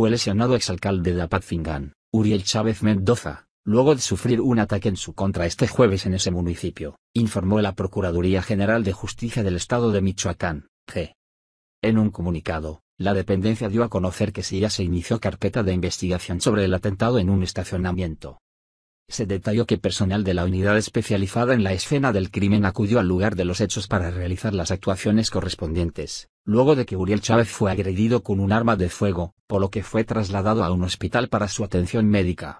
fue lesionado exalcalde de Apatzingán, Uriel Chávez Mendoza, luego de sufrir un ataque en su contra este jueves en ese municipio, informó la Procuraduría General de Justicia del Estado de Michoacán, G. En un comunicado, la dependencia dio a conocer que si ya se inició carpeta de investigación sobre el atentado en un estacionamiento. Se detalló que personal de la unidad especializada en la escena del crimen acudió al lugar de los hechos para realizar las actuaciones correspondientes, luego de que Uriel Chávez fue agredido con un arma de fuego, por lo que fue trasladado a un hospital para su atención médica.